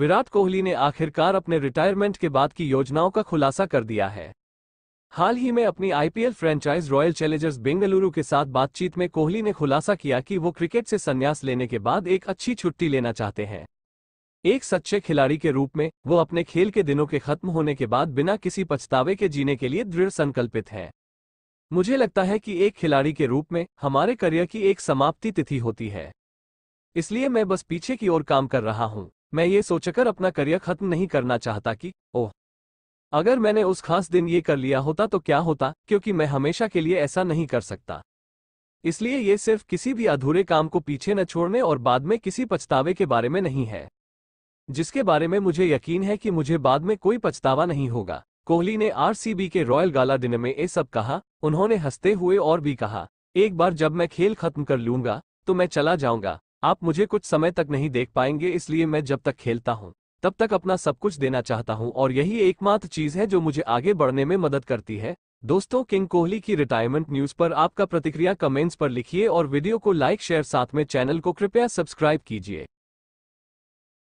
विराट कोहली ने आखिरकार अपने रिटायरमेंट के बाद की योजनाओं का खुलासा कर दिया है हाल ही में अपनी IPL franchise royal challengers Bengaluru के साथ बातचीत में कोहली ने खुलासा किया कि वो क्रिकेट से संन्यास लेने के बाद एक अच्छी छुट्टी लेना चाहते हैं एक सच्चे खिलाड़ी के रूप में वो अपने खेल के दिनों के खत्म होने के बाद बिना किसी पछतावे के जीने के लिए दृढ़ संकल्पित हैं मुझे लगता है कि एक खिलाड़ी के रूप में हमारे करियर की एक समाप्ति तिथि होती है इसलिए मैं बस पीछे की ओर काम कर रहा हूं मैं ये सोचकर अपना करियर खत्म नहीं करना चाहता कि ओह अगर मैंने उस खास दिन ये कर लिया होता तो क्या होता क्योंकि मैं हमेशा के लिए ऐसा नहीं कर सकता इसलिए ये सिर्फ किसी भी अधूरे काम को पीछे न छोड़ने और बाद में किसी पछतावे के बारे में नहीं है जिसके बारे में मुझे यकीन है कि मुझे बाद में कोई पछतावा नहीं होगा कोहली ने आरसीबी के रॉयल गाला दिन में ये सब कहा उन्होंने हंसते हुए और भी कहा एक बार जब मैं खेल खत्म कर लूंगा तो मैं चला जाऊंगा आप मुझे कुछ समय तक नहीं देख पाएंगे इसलिए मैं जब तक खेलता हूँ तब तक अपना सब कुछ देना चाहता हूँ और यही एकमात्र चीज है जो मुझे आगे बढ़ने में मदद करती है दोस्तों किंग कोहली की रिटायरमेंट न्यूज पर आपका प्रतिक्रिया कमेंट्स पर लिखिए और वीडियो को लाइक शेयर साथ में चैनल को कृपया सब्सक्राइब कीजिए